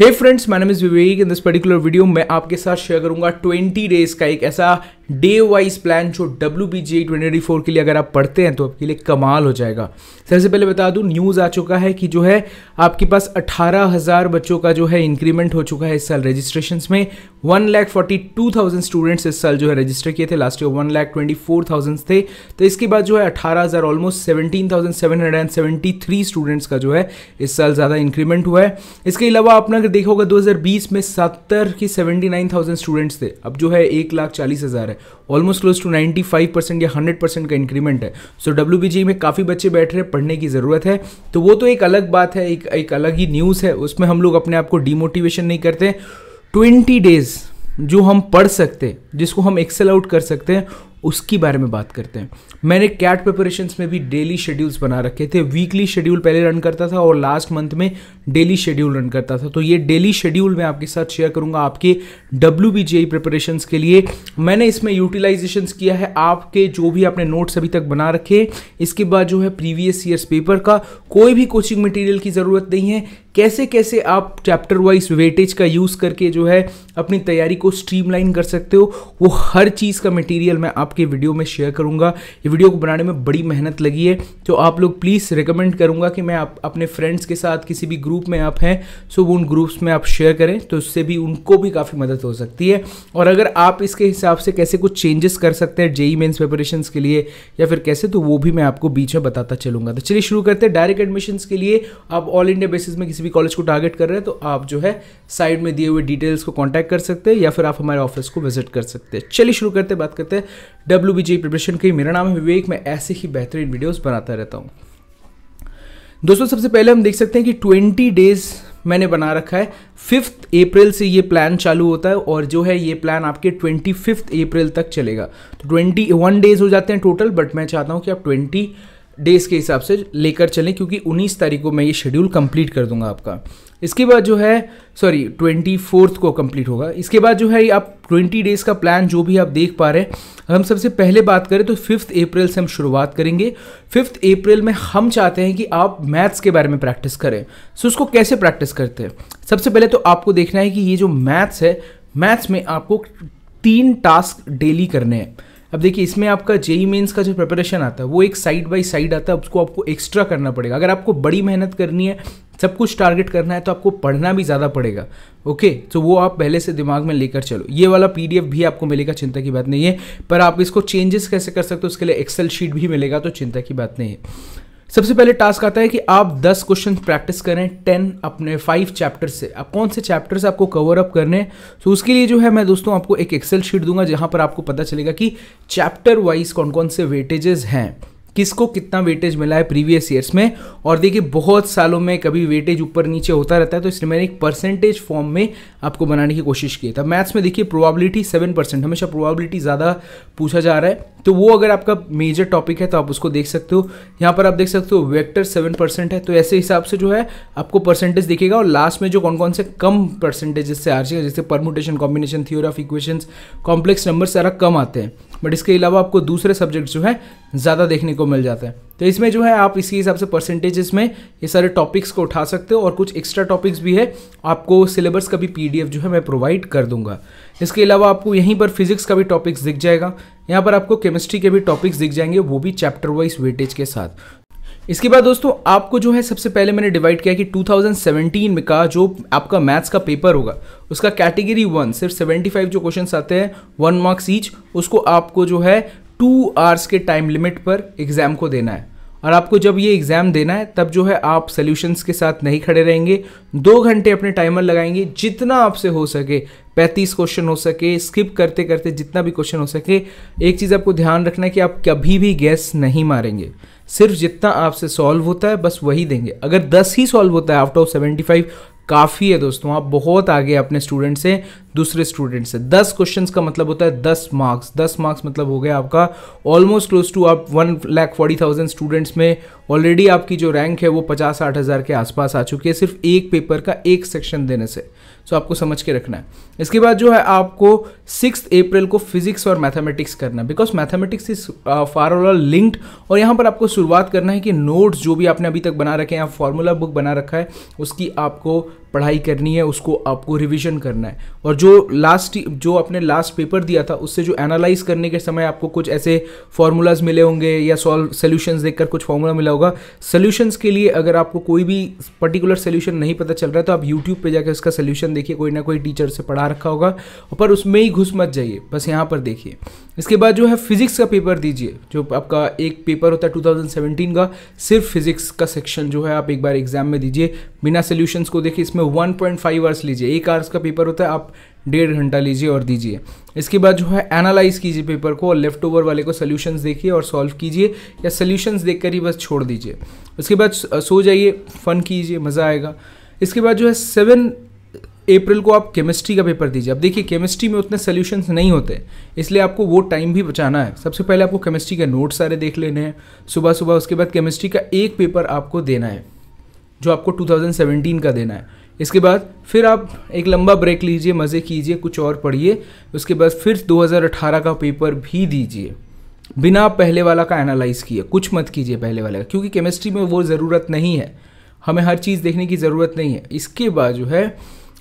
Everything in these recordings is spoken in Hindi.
hey friends my name is Vivek in this particular video मैं आपके साथ शेयर करूंगा 20 डेज का एक ऐसा डे वाइज प्लान जो W B G twenty four के लिए अगर आप पढ़ते हैं तो आपके लिए कमाल हो जाएगा सबसे पहले बता दूं न्यूज़ आ चुका है कि जो है आपके पास अठारह हज़ार बच्चों का जो है इंक्रीमेंट हो चुका है इस साल रजिस्ट्रेशन में one lakh forty two thousand students इस साल जो है रजिस्टर किए थे last year one lakh twenty four thousand थे तो इसके बाद जो है अठारह हज़ार almost seventeen thousand seven hundred and seventy three students का जो है इस साल ज़्यादा इंक्रीमेंट हुआ है इसके अलावा आपने अगर देखा होगा दो हज़ार बीस में सत्तर की सेवेंटी नाइन थाउजेंड स्टूडेंट्स थे अब जो है एक लाख चालीस हज़ार है ऑलमोस्ट क्लोज टू 95 परसेंट या 100 परसेंट का इंक्रीमेंट है सो डब्ल्यू e में काफ़ी बच्चे बैठ रहे हैं पढ़ने की ज़रूरत है तो वो तो एक अलग बात है एक एक अलग ही न्यूज़ है उसमें हम लोग अपने आप को डीमोटिवेशन नहीं करते ट्वेंटी डेज़ जो हम पढ़ सकते जिसको हम एक्सेल आउट कर सकते हैं उसकी बारे में बात करते हैं मैंने कैट प्रिपरेशंस में भी डेली शेड्यूल्स बना रखे थे वीकली शेड्यूल पहले रन करता था और लास्ट मंथ में डेली शेड्यूल रन करता था तो ये डेली शेड्यूल मैं आपके साथ शेयर करूंगा आपके डब्ल्यू बी जी प्रिपरेशन के लिए मैंने इसमें यूटिलाइजेशन किया है आपके जो भी आपने नोट्स अभी तक बना रखे इसके बाद जो है प्रीवियस ईयर्स पेपर का कोई भी कोचिंग मटेरियल की ज़रूरत नहीं है कैसे कैसे आप चैप्टर वाइज वेटेज का यूज़ करके जो है अपनी तैयारी को स्ट्रीमलाइन कर सकते हो वो हर चीज़ का मटेरियल मैं आप आपके वीडियो में शेयर करूंगा ये वीडियो को बनाने में बड़ी मेहनत लगी है तो आप लोग प्लीज़ रिकमेंड करूँगा कि मैं आप अपने फ्रेंड्स के साथ किसी भी ग्रुप में आप हैं सो वो उन ग्रुप्स में आप शेयर करें तो उससे भी उनको भी काफ़ी मदद हो सकती है और अगर आप इसके हिसाब से कैसे कुछ चेंजेस कर सकते हैं जेई मेन्स प्रिपरेशन के लिए या फिर कैसे तो वो भी मैं आपको बीच में बताता चलूंगा तो चलिए शुरू करते हैं डायरेक्ट एडमिशन्स के लिए आप ऑल इंडिया बेसिस में किसी भी कॉलेज को टारगेट कर रहे हैं तो आप जो है साइड में दिए हुए डिटेल्स को कॉन्टैक्ट कर सकते हैं या फिर आप हमारे ऑफिस को विजिट कर सकते हैं चलिए शुरू करते बात करते हैं डब्ल्यू बी प्रिपरेशन की मेरा नाम है विवेक मैं ऐसे ही बेहतरीन वीडियोज़ बनाता रहता हूँ दोस्तों सबसे पहले हम देख सकते हैं कि ट्वेंटी डेज़ मैंने बना रखा है फिफ्थ अप्रैल से ये प्लान चालू होता है और जो है ये प्लान आपके ट्वेंटी फिफ्थ अप्रैल तक चलेगा तो ट्वेंटी वन डेज़ हो जाते हैं टोटल बट मैं चाहता हूँ कि आप ट्वेंटी 20... डेज के हिसाब से लेकर चलें क्योंकि 19 तारीख को मैं ये शेड्यूल कंप्लीट कर दूंगा आपका इसके बाद जो है सॉरी ट्वेंटी फोर्थ को कंप्लीट होगा इसके बाद जो है आप ट्वेंटी डेज़ का प्लान जो भी आप देख पा रहे हैं हम सबसे पहले बात करें तो फिफ्थ अप्रैल से हम शुरुआत करेंगे फिफ्थ अप्रैल में हम चाहते हैं कि आप मैथ्स के बारे में प्रैक्टिस करें सो उसको कैसे प्रैक्टिस करते हैं सबसे पहले तो आपको देखना है कि ये जो मैथ्स है मैथ्स में आपको तीन टास्क डेली करने हैं अब देखिए इसमें आपका जेई मेन्स का जो प्रिपरेशन आता है वो एक साइड बाई साइड आता है उसको आपको एक्स्ट्रा करना पड़ेगा अगर आपको बड़ी मेहनत करनी है सब कुछ टारगेट करना है तो आपको पढ़ना भी ज़्यादा पड़ेगा ओके तो वो आप पहले से दिमाग में लेकर चलो ये वाला पीडीएफ भी आपको मिलेगा चिंता की बात नहीं है पर आप इसको चेंजेस कैसे कर सकते हो उसके लिए एक्सेल शीट भी मिलेगा तो चिंता की बात नहीं है सबसे पहले टास्क आता है कि आप 10 क्वेश्चन प्रैक्टिस करें 10 अपने 5 चैप्टर से अब कौन से चैप्टर से आपको कवर अप करने हैं तो उसके लिए जो है मैं दोस्तों आपको एक एक्सेल शीट दूंगा जहां पर आपको पता चलेगा कि चैप्टर वाइज कौन कौन से वेटेजेस हैं किसको कितना वेटेज मिला है प्रीवियस ईयर्स में और देखिए बहुत सालों में कभी वेटेज ऊपर नीचे होता रहता है तो इसलिए मैंने एक परसेंटेज फॉर्म में आपको बनाने की कोशिश की था मैथ्स में देखिए प्रोबेबिलिटी सेवन परसेंट हमेशा प्रोबेबिलिटी ज़्यादा पूछा जा रहा है तो वो अगर आपका मेजर टॉपिक है तो आप उसको देख सकते हो यहाँ पर आप देख सकते हो वैक्टर सेवन परसेंट है तो ऐसे हिसाब से जो है आपको परसेंटेज दिखेगा और लास्ट में जो कौन कौन से कम परसेंटेज से आ जाएगा जैसे permutation combination theory of equation complex number सारा कम आते हैं बट इसके अलावा आपको दूसरे सब्जेक्ट जो है ज़्यादा देखने को मिल जाते हैं तो इसमें जो है आप इसके हिसाब से परसेंटेजेस में ये सारे टॉपिक्स को उठा सकते हो और कुछ एक्स्ट्रा टॉपिक्स भी है आपको सिलेबस का भी पी जो है मैं प्रोवाइड कर दूंगा इसके अलावा आपको यहीं पर फिजिक्स का भी टॉपिक्स दिख जाएगा यहाँ पर आपको केमिस्ट्री के भी टॉपिक्स दिख जाएंगे वो भी चैप्टर वाइज वेटेज के साथ इसके बाद दोस्तों आपको जो है सबसे पहले मैंने डिवाइड किया कि 2017 में का जो आपका मैथ्स का पेपर होगा उसका कैटेगरी वन सिर्फ 75 जो क्वेश्चन आते हैं वन मार्क्स ईच उसको आपको जो है टू आवर्स के टाइम लिमिट पर एग्जाम को देना है और आपको जब ये एग्ज़ाम देना है तब जो है आप सोल्यूशंस के साथ नहीं खड़े रहेंगे दो घंटे अपने टाइमर लगाएंगे जितना आपसे हो सके पैंतीस क्वेश्चन हो सके स्किप करते करते जितना भी क्वेश्चन हो सके एक चीज़ आपको ध्यान रखना है कि आप कभी भी गैस नहीं मारेंगे सिर्फ जितना आपसे सॉल्व होता है बस वही देंगे अगर 10 ही सॉल्व होता है आउट ऑफ फाइव काफ़ी है दोस्तों आप बहुत आगे अपने स्टूडेंट से दूसरे स्टूडेंट से दस क्वेश्चन का मतलब होता है दस मार्क्स दस मार्क्स मतलब हो गया आपका ऑलमोस्ट क्लोज टू आप one lakh forty thousand students में ऑलरेडी आपकी जो रैंक है वो पचास साठ हज़ार के आसपास आ चुकी है सिर्फ एक पेपर का एक सेक्शन देने से सो आपको समझ के रखना है इसके बाद जो है आपको सिक्स अप्रैल को फिजिक्स और मैथमेटिक्स करना है because mathematics is far all linked और यहाँ पर आपको शुरुआत करना है कि नोट्स जो भी आपने अभी तक बना रखे हैं या फार्मूला बुक बना रखा है उसकी आपको पढ़ाई करनी है उसको आपको रिवीजन करना है और जो लास्ट जो आपने लास्ट पेपर दिया था उससे जो एनालाइज करने के समय आपको कुछ ऐसे फार्मूलाज मिले होंगे या सॉल्व सोल्यूशंस देखकर कुछ फार्मूला मिला होगा सोल्यूशंस के लिए अगर आपको कोई भी पर्टिकुलर सोल्यूशन नहीं पता चल रहा है तो आप यूट्यूब पर जाकर उसका सोल्यूशन देखिए कोई ना कोई टीचर से पढ़ा रखा होगा पर उसमें ही घुस मत जाइए बस यहाँ पर देखिए इसके बाद जो है फिजिक्स का पेपर दीजिए जो आपका एक पेपर होता है टू का सिर्फ फिजिक्स का सेक्शन जो है आप एक बार एग्जाम में दीजिए बिना सोल्यूशंस को देखिए इसमें इसमें वन पॉइंट आवर्स लीजिए एक आवर्स का पेपर होता है आप डेढ़ घंटा लीजिए और दीजिए इसके बाद जो है एनालाइज कीजिए पेपर को और लेफ्ट ओवर वाले को सोल्यूशंस देखिए और सॉल्व कीजिए या सोल्यूशंस देख ही बस छोड़ दीजिए उसके बाद सो जाइए फन कीजिए मज़ा आएगा इसके बाद जो है सेवन अप्रैल को आप केमिस्ट्री का पेपर दीजिए अब देखिए केमिस्ट्री में उतने सोल्यूशंस नहीं होते इसलिए आपको वो टाइम भी बचाना है सबसे पहले आपको केमिस्ट्री के नोट सारे देख लेने हैं सुबह सुबह उसके बाद केमिस्ट्री का एक पेपर आपको देना है जो आपको 2017 का देना है इसके बाद फिर आप एक लंबा ब्रेक लीजिए मज़े कीजिए कुछ और पढ़िए उसके बाद फिर 2018 का पेपर भी दीजिए बिना पहले वाला का एनालाइज किए कुछ मत कीजिए पहले वाले का क्योंकि केमिस्ट्री में वो ज़रूरत नहीं है हमें हर चीज़ देखने की ज़रूरत नहीं है इसके बाद जो है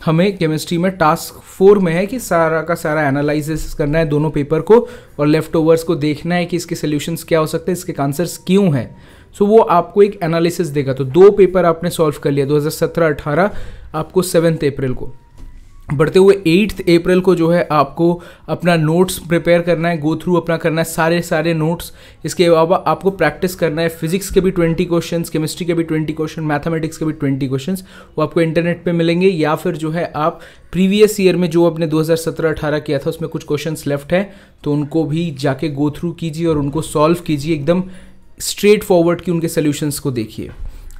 हमें केमिस्ट्री में टास्क फोर में है कि सारा का सारा एनालिसिस करना है दोनों पेपर को और लेफ्ट ओवर्स को देखना है कि इसके सोल्यूशंस क्या हो सकते हैं इसके आंसर्स क्यों हैं सो so, वो आपको एक एनालिसिस देगा तो दो पेपर आपने सॉल्व कर लिया 2017-18 आपको सेवन्थ अप्रैल को बढ़ते हुए एट्थ अप्रैल को जो है आपको अपना नोट्स प्रिपेयर करना है गो थ्रू अपना करना है सारे सारे नोट्स इसके अलावा आपको प्रैक्टिस करना है फिजिक्स के भी ट्वेंटी क्वेश्चन केमिस्ट्री के भी ट्वेंटी क्वेश्चन मैथमेटिक्स के भी ट्वेंटी क्वेश्चन वो आपको इंटरनेट पे मिलेंगे या फिर जो है आप प्रीवियस ईयर में जो आपने 2017-18 किया था उसमें कुछ क्वेश्चन लेफ्ट हैं तो उनको भी जाके गो थ्रू कीजिए और उनको सॉल्व कीजिए एकदम स्ट्रेट फॉरवर्ड की उनके सोल्यूशंस को देखिए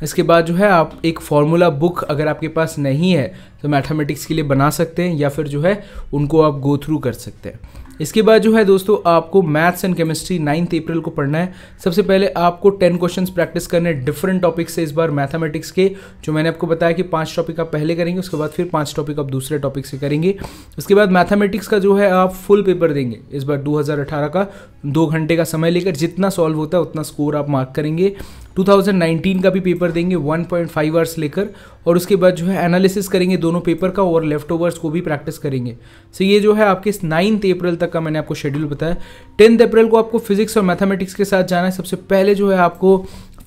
इसके बाद जो है आप एक फार्मूला बुक अगर आपके पास नहीं है तो मैथमेटिक्स के लिए बना सकते हैं या फिर जो है उनको आप गो थ्रू कर सकते हैं इसके बाद जो है दोस्तों आपको maths and chemistry ninth April को पढ़ना है सबसे पहले आपको टेन क्वेश्चन प्रैक्टिस करने डिफरेंट टॉपिक से इस बार मैथमेटिक्स के जो मैंने आपको बताया कि पाँच टॉपिक आप पहले करेंगे उसके बाद फिर पाँच टॉपिक आप दूसरे टॉपिक से करेंगे उसके बाद मैथमेटिक्स का जो है आप फुल पेपर देंगे इस बार दो का दो घंटे का समय लेकर जितना सॉल्व होता है उतना स्कोर आप मार्क करेंगे 2019 का भी पेपर देंगे 1.5 पॉइंट आवर्स लेकर और उसके बाद जो है एनालिसिस करेंगे दोनों पेपर का और लेफ्ट ओवर्स को भी प्रैक्टिस करेंगे सो so ये जो है आपके नाइन्थ अप्रैल तक का मैंने आपको शेड्यूल बताया टेंथ अप्रैल को आपको फिजिक्स और मैथमेटिक्स के साथ जाना है सबसे पहले जो है आपको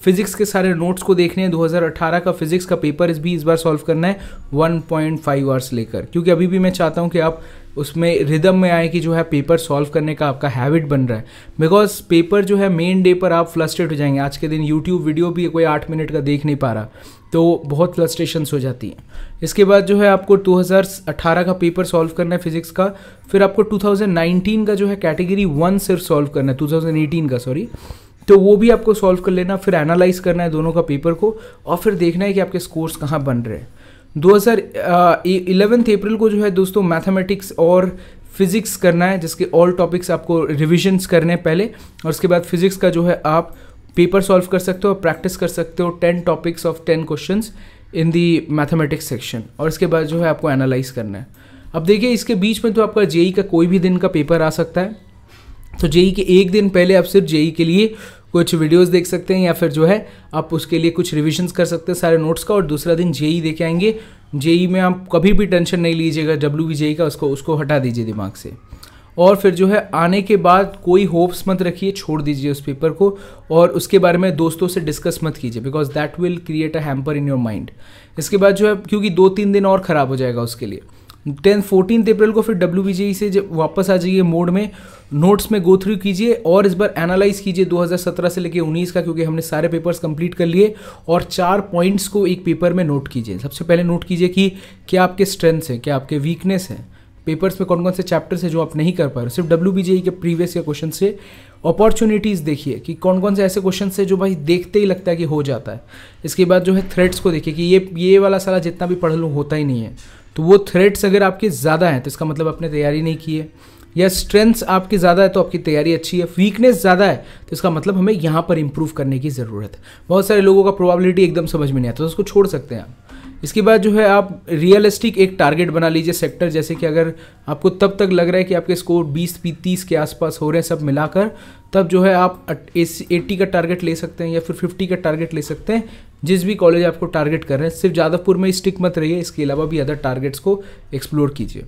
फिजिक्स के सारे नोट्स को देखने हैं 2018 का फिजिक्स का पेपर इस भी इस बार सॉल्व करना है 1.5 पॉइंट आवर्स लेकर क्योंकि अभी भी मैं चाहता हूँ कि आप उसमें रिदम में आए कि जो है पेपर सॉल्व करने का आपका हैबिट बन रहा है बिकॉज पेपर जो है मेन डे पर आप फ्लस्ट्रेट हो जाएंगे आज के दिन यूट्यूब वीडियो भी कोई आठ मिनट का देख नहीं पा रहा तो बहुत फ्लस्ट्रेशंस हो जाती हैं इसके बाद जो है आपको 2018 का पेपर सॉल्व करना है फिजिक्स का फिर आपको 2019 का जो है कैटेगरी वन सिर्फ सॉल्व करना है 2018 का सॉरी तो वो भी आपको सॉल्व कर लेना फिर एनालाइज करना है दोनों का पेपर को और फिर देखना है कि आपके स्कोर्स कहाँ बन रहे हैं दो हज़ार अप्रैल को जो है दोस्तों मैथमेटिक्स और फिज़िक्स करना है जिसके ऑल टॉपिक्स आपको रिविजन्स करने हैं पहले और उसके बाद फिज़िक्स का जो है आप पेपर सॉल्व कर सकते हो प्रैक्टिस कर सकते हो ten topics of ten question in the mathematics section और इसके बाद जो है आपको एनालाइज करना है अब देखिए इसके बीच में तो आपका जेई का कोई भी दिन का पेपर आ सकता है तो जेई के एक दिन पहले आप सिर्फ जेई के लिए कुछ वीडियोस देख सकते हैं या फिर जो है आप उसके लिए कुछ रिविजन्स कर सकते हैं सारे नोट्स का और दूसरा दिन जेई e देके आएंगे जेई e में आप कभी भी टेंशन नहीं लीजिएगा डब्ल्यू बी जेई का उसको उसको हटा दीजिए दिमाग से और फिर जो है आने के बाद कोई होप्स मत रखिए छोड़ दीजिए उस पेपर को और उसके बारे में दोस्तों से डिस्कस मत कीजिए because that will create a hamper in your mind इसके बाद जो है क्योंकि दो तीन दिन और ख़राब हो जाएगा उसके लिए टेंथ फोर्टीन अप्रैल को फिर डब्ल्यू e से जब वापस आ जाइए मोड में नोट्स में गो थ्रू कीजिए और इस बार एनालाइज कीजिए 2017 से लेके 19 का क्योंकि हमने सारे पेपर्स कंप्लीट कर लिए और चार पॉइंट्स को एक पेपर में नोट कीजिए सबसे पहले नोट कीजिए कि क्या आपके स्ट्रेंथ्स हैं क्या आपके वीकनेस हैं पेपर्स में कौन कौन से चैप्टर्स हैं जो आप नहीं कर पा रहे सिर्फ डब्ल्यू e के प्रीवियस के क्वेश्चन से अपॉर्चुनिटीज़ देखिए कि कौन कौन से ऐसे क्वेश्चन है जो भाई देखते ही लगता है कि हो जाता है इसके बाद जो है थ्रेड्स को देखिए कि ये ये वाला सारा जितना भी पढ़ लूँ होता ही नहीं है तो वो थ्रेट्स अगर आपके ज़्यादा हैं तो इसका मतलब आपने तैयारी नहीं की है या स्ट्रेंथ्स आपकी ज़्यादा है तो आपकी तैयारी अच्छी है वीकनेस ज़्यादा है तो इसका मतलब हमें यहाँ पर इंप्रूव करने की ज़रूरत है बहुत सारे लोगों का प्रोबेबिलिटी एकदम समझ में नहीं आता तो उसको छोड़ सकते हैं आप इसके बाद जो है आप रियलिस्टिक एक टारगेट बना लीजिए सेक्टर जैसे कि अगर आपको तब तक लग रहा है कि आपके स्कोर 20 तीस के आसपास हो रहे हैं सब मिलाकर तब जो है आप एट्टी का टारगेट ले सकते हैं या फिर 50 का टारगेट ले सकते हैं जिस भी कॉलेज आपको टारगेट कर रहे हैं सिर्फ जादवपुर में स्टिक मत रहिए इसके अलावा भी अदर टारगेट्स को एक्सप्लोर कीजिए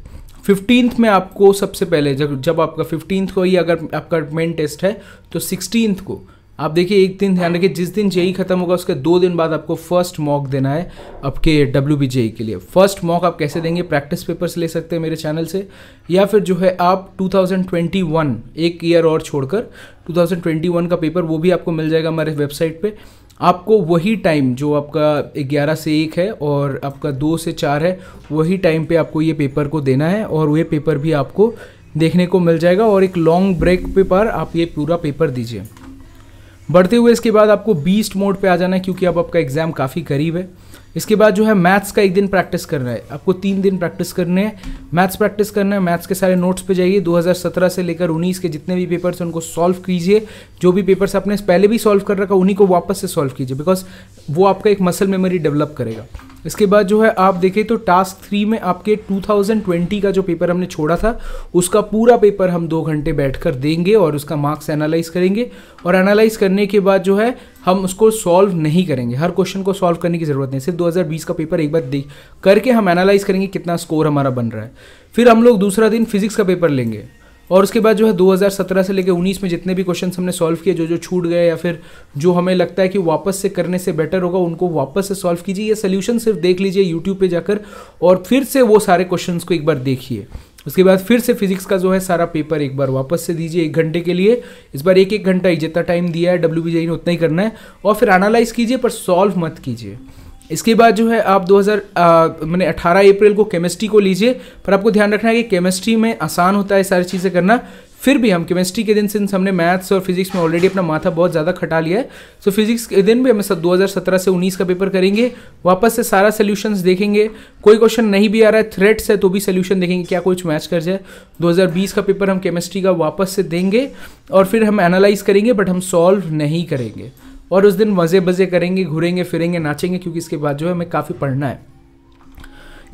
फिफ्टींथ में आपको सबसे पहले जब जब आपका फिफ्टींथ को ही अगर आपका मेन टेस्ट है तो सिक्सटीनथ को आप देखिए एक दिन ध्यान रखिए जिस दिन जेई e खत्म होगा उसके दो दिन बाद आपको फर्स्ट मॉक देना है आपके डब्ल्यू बी जेई के लिए फर्स्ट मॉक आप कैसे देंगे प्रैक्टिस पेपर्स ले सकते हैं मेरे चैनल से या फिर जो है आप 2021 एक ईयर और छोड़कर 2021 का पेपर वो भी आपको मिल जाएगा हमारे वेबसाइट पे आपको वही टाइम जो आपका ग्यारह से एक है और आपका दो से चार है वही टाइम पे आपको ये पेपर को देना है और वह पेपर भी आपको देखने को मिल जाएगा और एक लॉन्ग ब्रेक पे पर आप ये पूरा पेपर दीजिए बढ़ते हुए इसके बाद आपको बीस्ट मोड पे आ जाना है क्योंकि अब आपका एग्ज़ाम काफ़ी करीब है इसके बाद जो है मैथ्स का एक दिन प्रैक्टिस करना है आपको तीन दिन प्रैक्टिस करने हैं मैथ्स प्रैक्टिस करना है मैथ्स के सारे नोट्स पे जाइए 2017 से लेकर 19 के जितने भी पेपर्स हैं उनको सॉल्व कीजिए जो भी पेपर्स आपने पहले भी सॉल्व कर रखा उन्हीं को वापस से सॉल्व कीजिए बिकॉज वो आपका एक मसल मेमोरी डेवलप करेगा इसके बाद जो है आप देखें तो टास्क थ्री में आपके 2020 का जो पेपर हमने छोड़ा था उसका पूरा पेपर हम दो घंटे बैठकर देंगे और उसका मार्क्स एनालाइज करेंगे और एनालाइज करने के बाद जो है हम उसको सॉल्व नहीं करेंगे हर क्वेश्चन को सॉल्व करने की ज़रूरत नहीं सिर्फ 2020 का पेपर एक बार देख करके हम एनालाइज करेंगे कितना स्कोर हमारा बन रहा है फिर हम लोग दूसरा दिन फिजिक्स का पेपर लेंगे और उसके बाद जो है 2017 से लेकर 19 में जितने भी क्वेश्चन हमने सॉल्व किए जो जो छूट गए या फिर जो हमें लगता है कि वापस से करने से बेटर होगा उनको वापस से सॉल्व कीजिए ये सोल्यूशन सिर्फ देख लीजिए यूट्यूब पर जाकर और फिर से वो सारे क्वेश्चन को एक बार देखिए उसके बाद फिर से फिजिक्स का जो है सारा पेपर एक बार वापस से दीजिए एक घंटे के लिए इस बार एक एक घंटा ही जितना टाइम दिया है डब्ल्यू बी ने उतना ही करना है और फिर एनालाइज कीजिए पर सॉल्व मत कीजिए इसके बाद जो है आप 2000 मैंने 18 अप्रैल को केमिस्ट्री को लीजिए पर आपको ध्यान रखना है कि केमिस्ट्री में आसान होता है सारी चीज़ें करना फिर भी हम केमिस्ट्री के दिन सिंस हमने मैथ्स और फिजिक्स में ऑलरेडी अपना माथा बहुत ज़्यादा खटा लिया है सो so, फिजिक्स के दिन भी हमें सब 2017 से 19 का पेपर करेंगे वापस से सारा सोल्यूशन देखेंगे कोई क्वेश्चन नहीं भी आ रहा है थ्रेट्स है तो भी सोल्यूशन देखेंगे क्या कुछ मैच कर जाए 2020 का पेपर हम केमिस्ट्री का वापस से देंगे और फिर हम एनालाइज करेंगे बट हम सॉल्व नहीं करेंगे और उस दिन मज़े बजे करेंगे घूरेंगे फिरेंगे नाचेंगे क्योंकि इसके बाद जो है हमें काफ़ी पढ़ना है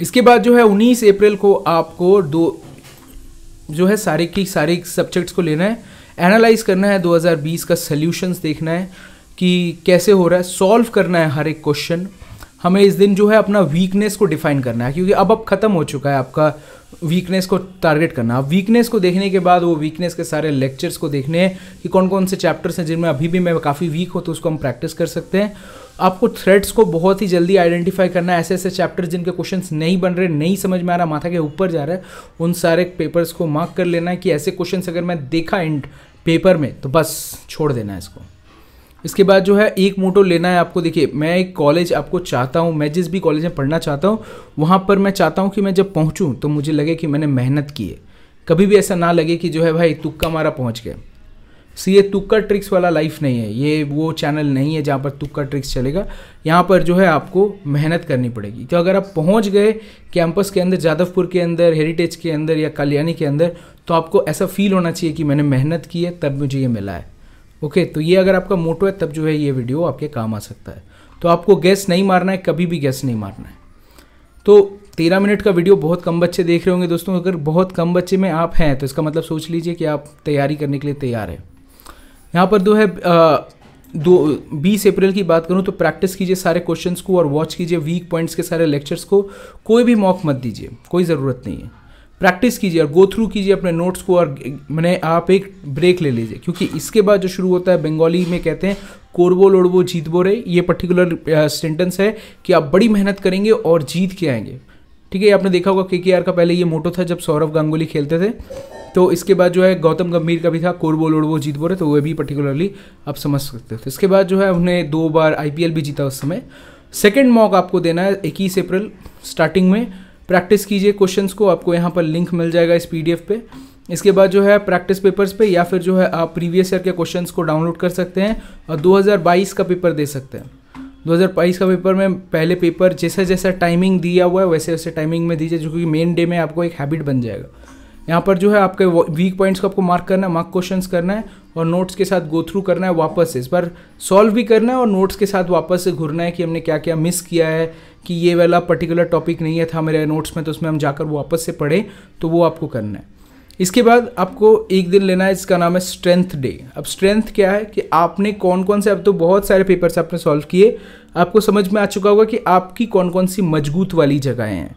इसके बाद जो है उन्नीस अप्रैल को आपको दो जो है सारे की सारे सब्जेक्ट्स को लेना है एनालाइज करना है 2020 का सल्यूशंस देखना है कि कैसे हो रहा है सॉल्व करना है हर एक क्वेश्चन हमें इस दिन जो है अपना वीकनेस को डिफाइन करना है क्योंकि अब अब ख़त्म हो चुका है आपका वीकनेस को टारगेट करना अब वीकनेस को देखने के बाद वो वीकनेस के सारे लेक्चर्स को देखने हैं कि कौन कौन से चैप्टर्स हैं जिनमें अभी भी मैं काफ़ी वीक हो तो उसको हम प्रैक्टिस कर सकते हैं आपको थ्रेड्स को बहुत ही जल्दी आइडेंटिफाई करना है ऐसे ऐसे चैप्टर जिनके क्वेश्चन नहीं बन रहे नहीं समझ में आ रहा माथा के ऊपर जा रहा है उन सारे पेपर्स को मार्क कर लेना है कि ऐसे क्वेश्चन अगर मैं देखा एंड पेपर में तो बस छोड़ देना है इसको इसके बाद जो है एक मोटो लेना है आपको देखिए मैं एक कॉलेज आपको चाहता हूँ मैं जिस भी कॉलेज में पढ़ना चाहता हूँ वहाँ पर मैं चाहता हूँ कि मैं जब पहुँचूँ तो मुझे लगे कि मैंने मेहनत की है कभी भी ऐसा ना लगे कि जो है भाई तुक्का मारा पहुँच गए सी ये तुक्का ट्रिक्स वाला लाइफ नहीं है ये वो चैनल नहीं है जहाँ पर तुक्का ट्रिक्स चलेगा यहाँ पर जो है आपको मेहनत करनी पड़ेगी तो अगर आप पहुँच गए कैंपस के अंदर जादवपुर के अंदर हेरिटेज के अंदर या कल्याणी के अंदर तो आपको ऐसा फील होना चाहिए कि मैंने मेहनत की है तब मुझे ये मिला है ओके तो ये अगर आपका मोटो है तब जो है ये वीडियो आपके काम आ सकता है तो आपको गैस नहीं मारना है कभी भी गैस नहीं मारना है तो तेरह मिनट का वीडियो बहुत कम बच्चे देख रहे होंगे दोस्तों अगर बहुत कम बच्चे में आप हैं तो इसका मतलब सोच लीजिए कि आप तैयारी करने के लिए तैयार हैं यहाँ पर दो है आ, दो बीस अप्रैल की बात करूँ तो प्रैक्टिस कीजिए सारे क्वेश्चंस को और वॉच कीजिए वीक पॉइंट्स के सारे लेक्चर्स को कोई भी मॉक मत दीजिए कोई ज़रूरत नहीं है प्रैक्टिस कीजिए और गो थ्रू कीजिए अपने नोट्स को और मैंने आप एक ब्रेक ले लीजिए क्योंकि इसके बाद जो शुरू होता है बंगाली में कहते हैं कोरबो लोड़बो जीत रे ये पर्टिकुलर सेंटेंस है कि आप बड़ी मेहनत करेंगे और जीत के आएंगे ठीक है आपने देखा होगा के के आर का पहले ये मोटो था जब सौरभ गांगुली खेलते थे तो इसके बाद जो है गौतम गंभीर का भी था कोरबो लोड़बो जीत बोरे तो वह भी पर्टिकुलरली आप समझ सकते थे इसके बाद जो है उन्हें दो बार आई भी जीता उस समय सेकेंड मॉक आपको देना है इक्कीस अप्रैल स्टार्टिंग में प्रैक्टिस कीजिए क्वेश्चंस को आपको यहाँ पर लिंक मिल जाएगा इस पीडीएफ पे इसके बाद जो है प्रैक्टिस पेपर्स पे या फिर जो है आप प्रीवियस ईयर के क्वेश्चंस को डाउनलोड कर सकते हैं और 2022 का पेपर दे सकते हैं 2022 का पेपर में पहले पेपर जैसा जैसा टाइमिंग दिया हुआ है वैसे वैसे टाइमिंग में दीजिए जो कि मेन डे में आपको एक हैबिट बन जाएगा यहाँ पर जो है आपके वीक पॉइंट्स को आपको मार्क करना है मार्क क्वेश्चंस करना है और नोट्स के साथ गो थ्रू करना है वापस से इस बार सॉल्व भी करना है और नोट्स के साथ वापस से घूरना है कि हमने क्या क्या मिस किया है कि ये वाला पर्टिकुलर टॉपिक नहीं है था मेरे नोट्स में तो उसमें हम जाकर वापस से पढ़ें तो वो आपको करना है इसके बाद आपको एक दिन लेना है इसका नाम है स्ट्रेंथ डे अब स्ट्रेंथ क्या है कि आपने कौन कौन से अब तो बहुत सारे पेपर्स आपने सॉल्व किए आपको समझ में आ चुका होगा कि आपकी कौन कौन सी मजबूत वाली जगहें हैं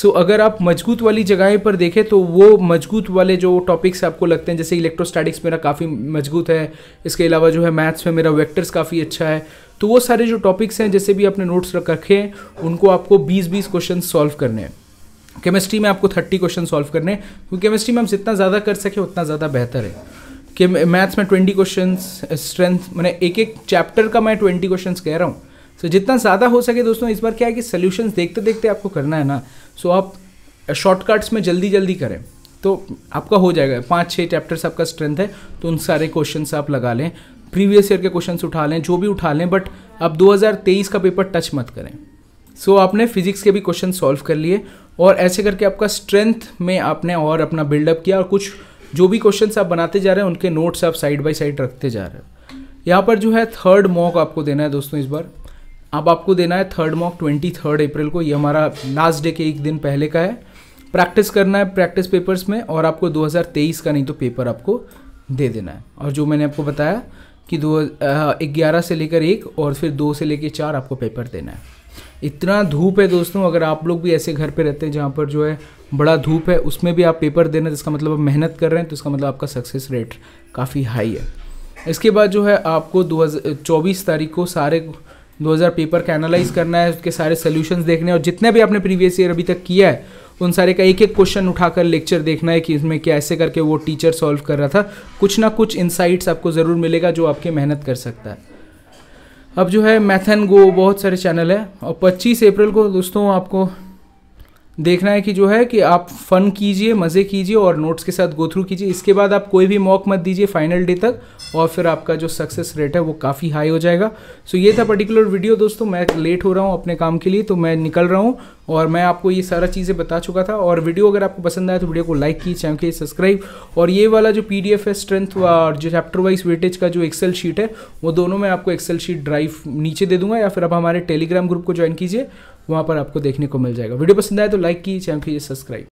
सो so, अगर आप मजबूत वाली जगह पर देखें तो वो मजबूत वाले जो टॉपिक्स आपको लगते हैं जैसे इलेक्ट्रोस्टैटिक्स मेरा काफ़ी मजबूत है इसके अलावा जो है मैथ्स में मेरा वेक्टर्स काफ़ी अच्छा है तो वो सारे जो टॉपिक्स हैं जैसे भी आपने नोट्स रख रखे हैं उनको आपको बीस बीस क्वेश्चन सॉल्व करने हैं केमिस्ट्री में आपको थर्टी क्वेश्चन सॉल्व करने हैं क्योंकि केमिस्ट्री में हम जितना ज़्यादा कर सकें उतना ज़्यादा बेहतर है कि मैथ्स में ट्वेंटी क्वेश्चन स्ट्रेंथ मैंने एक एक चैप्टर का मैं ट्वेंटी क्वेश्चन कह रहा हूँ सो so, जितना ज़्यादा हो सके दोस्तों इस बार क्या है कि सोल्यूशन देखते देखते आपको करना है ना सो so, आप शॉर्टकट्स में जल्दी जल्दी करें तो आपका हो जाएगा पाँच छः चैप्टर्स आपका स्ट्रेंथ है तो उन सारे क्वेश्चन आप लगा लें प्रीवियस ईयर के क्वेश्चन उठा लें जो भी उठा लें बट आप 2023 का पेपर टच मत करें सो so, आपने फिजिक्स के भी क्वेश्चन सॉल्व कर लिए और ऐसे करके आपका स्ट्रेंथ में आपने और अपना बिल्डअप किया और कुछ जो भी क्वेश्चन आप बनाते जा रहे हैं उनके नोट्स आप साइड बाई साइड रखते जा रहे हैं यहाँ पर जो है थर्ड मॉक आपको देना है दोस्तों इस बार अब आपको देना है third mock twenty third April को ये हमारा लास्ट डे के एक दिन पहले का है प्रैक्टिस करना है प्रैक्टिस पेपर्स में और आपको 2023 का नहीं तो पेपर आपको दे देना है और जो मैंने आपको बताया कि दो ग्यारह से लेकर एक और फिर दो से लेकर चार आपको पेपर देना है इतना धूप है दोस्तों अगर आप लोग भी ऐसे घर पे रहते हैं जहाँ पर जो है बड़ा धूप है उसमें भी आप पेपर देना जिसका मतलब आप मेहनत कर रहे हैं तो इसका मतलब आपका सक्सेस रेट काफ़ी हाई है इसके बाद जो है आपको दो तारीख को सारे 2000 पेपर का एनालाइज करना है उसके सारे सोल्यूशंस देखने और जितने भी आपने प्रीवियस ईयर अभी तक किया है उन सारे का एक एक क्वेश्चन उठाकर लेक्चर देखना है कि इसमें कैसे करके वो टीचर सॉल्व कर रहा था कुछ ना कुछ इंसाइट्स आपको ज़रूर मिलेगा जो आपकी मेहनत कर सकता है अब जो है मैथन गो बहुत सारे चैनल है और 25 अप्रैल को दोस्तों आपको देखना है कि जो है कि आप फन कीजिए मज़े कीजिए और नोट्स के साथ गो थ्रू कीजिए इसके बाद आप कोई भी मॉक मत दीजिए फाइनल डे तक और फिर आपका जो सक्सेस रेट है वो काफ़ी हाई हो जाएगा सो so ये था पर्टिकुलर वीडियो दोस्तों मैं लेट हो रहा हूँ अपने काम के लिए तो मैं निकल रहा हूँ और मैं आपको ये सारा चीज़ें बता चुका था और वीडियो अगर आपको पसंद आया तो वीडियो को लाइक कीजिए चैनल के सब्सक्राइब और ये वाला जो पी डी है स्ट्रेंथ और जो चैप्टर वाइज वेटेज का जो एक्सेल शीट है वो दोनों मैं आपको एक्सेल शीट ड्राइव नीचे दे दूंगा या फिर आप हमारे टेलीग्राम ग्रुप को ज्वाइन कीजिए वहाँ पर आपको देखने को मिल जाएगा वीडियो पसंद आए तो लाइक की चैनल कीजिए सब्सक्राइब